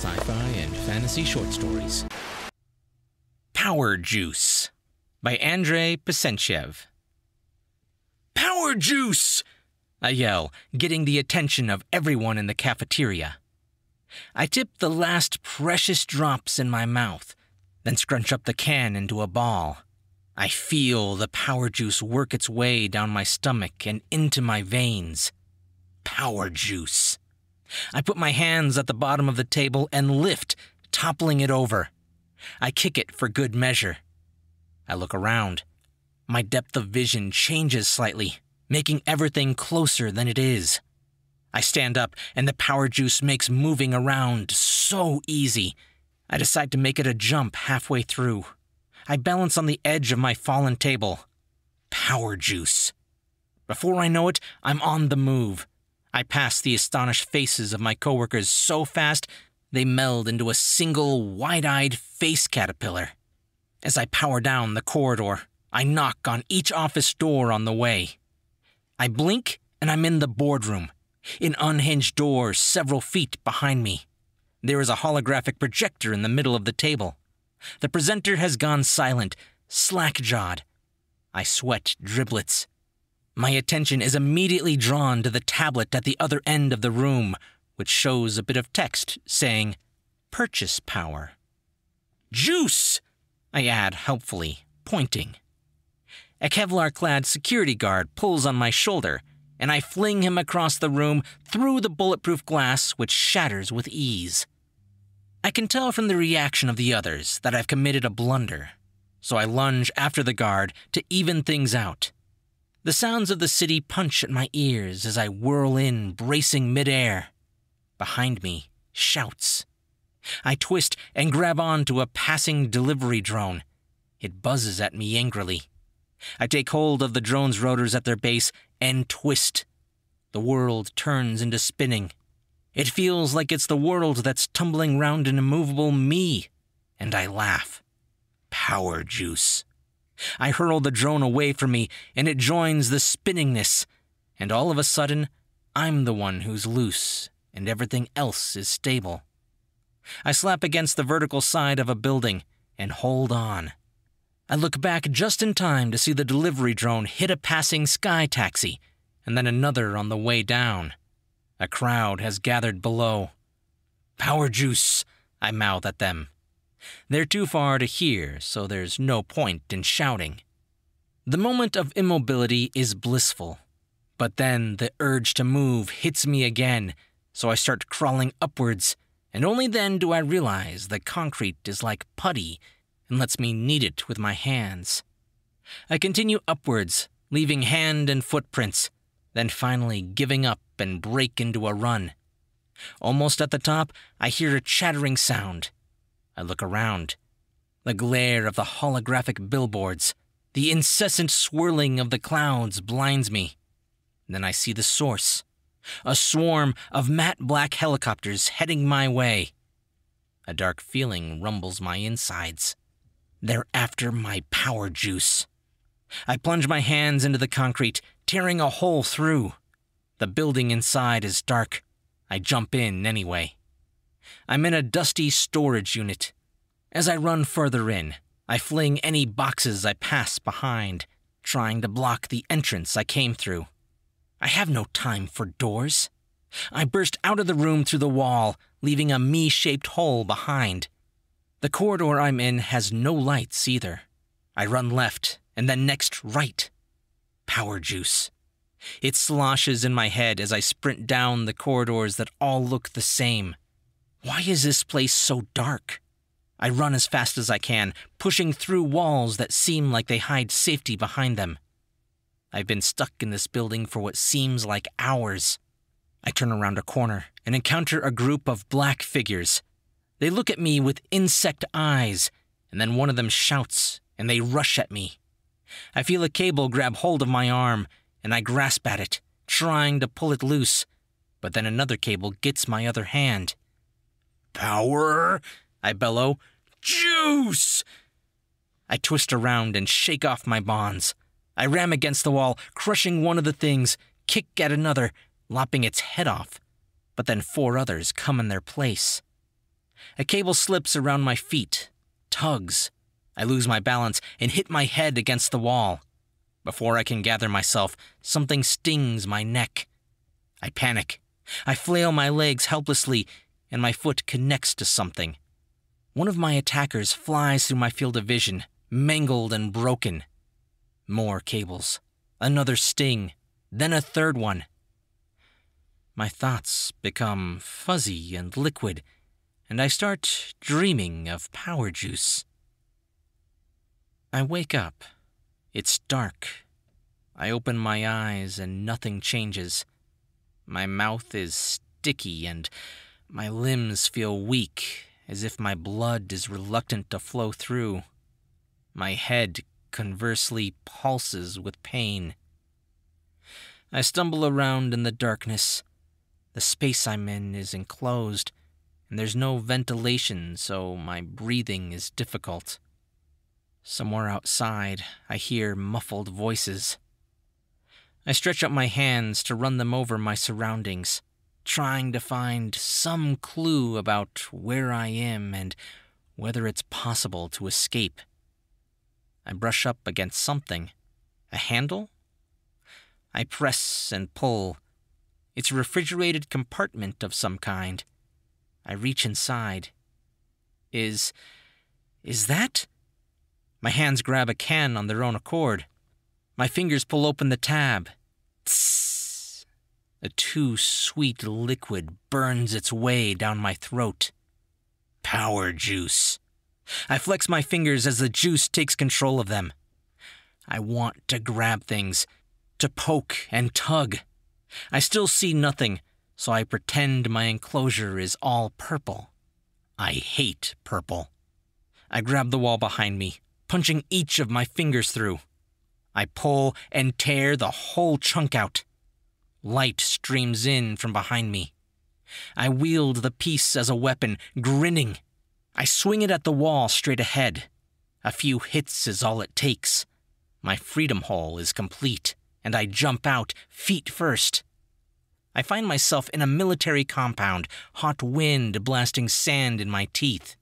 sci fi and fantasy short stories. Power Juice by Andrei Pisenchev. Power Juice! I yell, getting the attention of everyone in the cafeteria. I tip the last precious drops in my mouth, then scrunch up the can into a ball. I feel the power juice work its way down my stomach and into my veins. Power juice. I put my hands at the bottom of the table and lift, toppling it over. I kick it for good measure. I look around. My depth of vision changes slightly, making everything closer than it is. I stand up, and the power juice makes moving around so easy. I decide to make it a jump halfway through. I balance on the edge of my fallen table. Power juice. Before I know it, I'm on the move. I pass the astonished faces of my coworkers so fast they meld into a single wide eyed face caterpillar. As I power down the corridor, I knock on each office door on the way. I blink and I'm in the boardroom, an unhinged door several feet behind me. There is a holographic projector in the middle of the table. The presenter has gone silent, slack jawed. I sweat driblets. My attention is immediately drawn to the tablet at the other end of the room, which shows a bit of text saying, Purchase Power. Juice! I add helpfully, pointing. A Kevlar clad security guard pulls on my shoulder, and I fling him across the room through the bulletproof glass, which shatters with ease. I can tell from the reaction of the others that I've committed a blunder, so I lunge after the guard to even things out. The sounds of the city punch at my ears as I whirl in, bracing midair. Behind me, shouts. I twist and grab on to a passing delivery drone. It buzzes at me angrily. I take hold of the drone's rotors at their base and twist. The world turns into spinning. It feels like it's the world that's tumbling round an immovable me, and I laugh. Power juice. I hurl the drone away from me, and it joins the spinningness. And all of a sudden, I'm the one who's loose, and everything else is stable. I slap against the vertical side of a building and hold on. I look back just in time to see the delivery drone hit a passing sky taxi, and then another on the way down. A crowd has gathered below. Power juice, I mouth at them. They're too far to hear, so there's no point in shouting. The moment of immobility is blissful, but then the urge to move hits me again, so I start crawling upwards, and only then do I realize the concrete is like putty and lets me knead it with my hands. I continue upwards, leaving hand and footprints, then finally giving up and break into a run. Almost at the top, I hear a chattering sound I look around. The glare of the holographic billboards, the incessant swirling of the clouds blinds me. Then I see the source a swarm of matte black helicopters heading my way. A dark feeling rumbles my insides. They're after my power juice. I plunge my hands into the concrete, tearing a hole through. The building inside is dark. I jump in anyway. I'm in a dusty storage unit. As I run further in, I fling any boxes I pass behind, trying to block the entrance I came through. I have no time for doors. I burst out of the room through the wall, leaving a me shaped hole behind. The corridor I'm in has no lights either. I run left and then next right. Power juice. It sloshes in my head as I sprint down the corridors that all look the same why is this place so dark? I run as fast as I can, pushing through walls that seem like they hide safety behind them. I've been stuck in this building for what seems like hours. I turn around a corner and encounter a group of black figures. They look at me with insect eyes, and then one of them shouts, and they rush at me. I feel a cable grab hold of my arm, and I grasp at it, trying to pull it loose, but then another cable gets my other hand. Power? I bellow. Juice! I twist around and shake off my bonds. I ram against the wall, crushing one of the things, kick at another, lopping its head off. But then four others come in their place. A cable slips around my feet, tugs. I lose my balance and hit my head against the wall. Before I can gather myself, something stings my neck. I panic. I flail my legs helplessly and my foot connects to something. One of my attackers flies through my field of vision, mangled and broken. More cables. Another sting. Then a third one. My thoughts become fuzzy and liquid, and I start dreaming of power juice. I wake up. It's dark. I open my eyes and nothing changes. My mouth is sticky and my limbs feel weak, as if my blood is reluctant to flow through. My head conversely pulses with pain. I stumble around in the darkness. The space I'm in is enclosed, and there's no ventilation, so my breathing is difficult. Somewhere outside, I hear muffled voices. I stretch out my hands to run them over my surroundings trying to find some clue about where I am and whether it's possible to escape. I brush up against something a handle? I press and pull. It's a refrigerated compartment of some kind. I reach inside. Is. is that? My hands grab a can on their own accord. My fingers pull open the tab. Tss. A too sweet liquid burns its way down my throat. Power juice. I flex my fingers as the juice takes control of them. I want to grab things, to poke and tug. I still see nothing, so I pretend my enclosure is all purple. I hate purple. I grab the wall behind me, punching each of my fingers through. I pull and tear the whole chunk out. Light streams in from behind me. I wield the piece as a weapon, grinning. I swing it at the wall straight ahead. A few hits is all it takes. My freedom haul is complete, and I jump out, feet first. I find myself in a military compound, hot wind blasting sand in my teeth.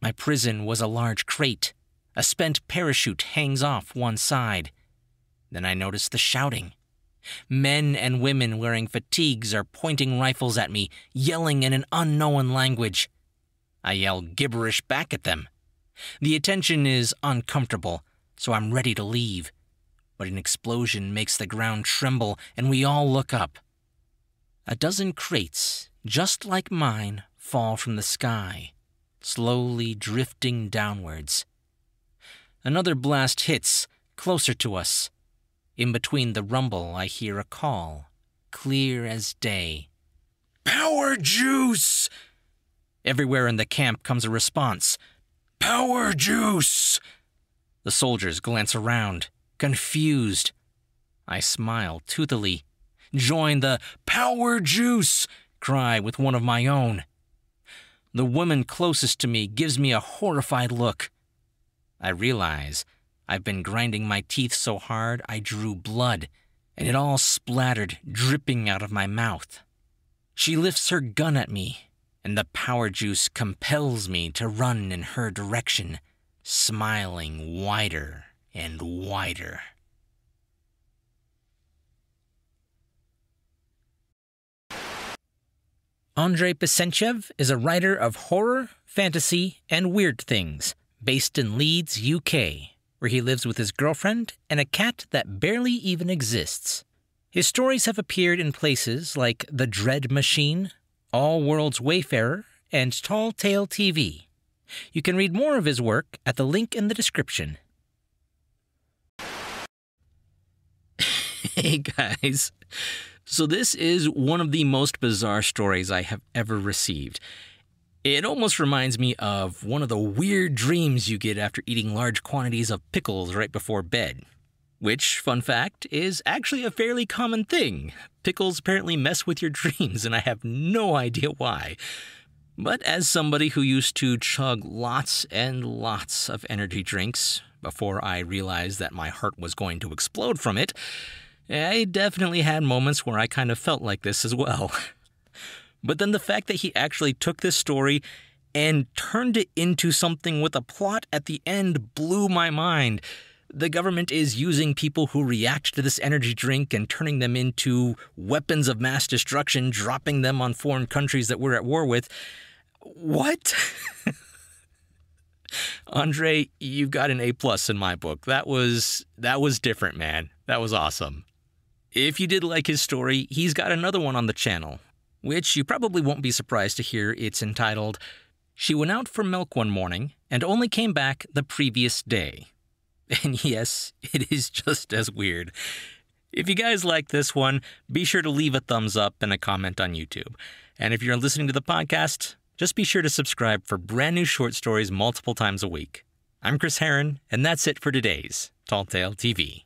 My prison was a large crate. A spent parachute hangs off one side. Then I notice the shouting. Men and women wearing fatigues are pointing rifles at me, yelling in an unknown language. I yell gibberish back at them. The attention is uncomfortable, so I'm ready to leave. But an explosion makes the ground tremble, and we all look up. A dozen crates, just like mine, fall from the sky, slowly drifting downwards. Another blast hits, closer to us. In between the rumble, I hear a call, clear as day. Power juice! Everywhere in the camp comes a response. Power juice! The soldiers glance around, confused. I smile toothily, join the power juice cry with one of my own. The woman closest to me gives me a horrified look. I realize I've been grinding my teeth so hard I drew blood, and it all splattered, dripping out of my mouth. She lifts her gun at me, and the power juice compels me to run in her direction, smiling wider and wider. Andrei Pisenchev is a writer of horror, fantasy, and weird things based in Leeds, UK where he lives with his girlfriend and a cat that barely even exists. His stories have appeared in places like The Dread Machine, All Worlds Wayfarer, and Tall Tale TV. You can read more of his work at the link in the description. hey guys. So, this is one of the most bizarre stories I have ever received. It almost reminds me of one of the weird dreams you get after eating large quantities of pickles right before bed. Which, fun fact, is actually a fairly common thing. Pickles apparently mess with your dreams, and I have no idea why. But as somebody who used to chug lots and lots of energy drinks before I realized that my heart was going to explode from it, I definitely had moments where I kind of felt like this as well. But then the fact that he actually took this story and turned it into something with a plot at the end blew my mind. The government is using people who react to this energy drink and turning them into weapons of mass destruction, dropping them on foreign countries that we're at war with. What? Andre, you've got an A plus in my book. That was that was different, man. That was awesome. If you did like his story, he's got another one on the channel which you probably won't be surprised to hear it's entitled She Went Out for Milk One Morning and Only Came Back the Previous Day. And yes, it is just as weird. If you guys like this one, be sure to leave a thumbs up and a comment on YouTube. And if you're listening to the podcast, just be sure to subscribe for brand new short stories multiple times a week. I'm Chris Herron, and that's it for today's Tall Tale TV.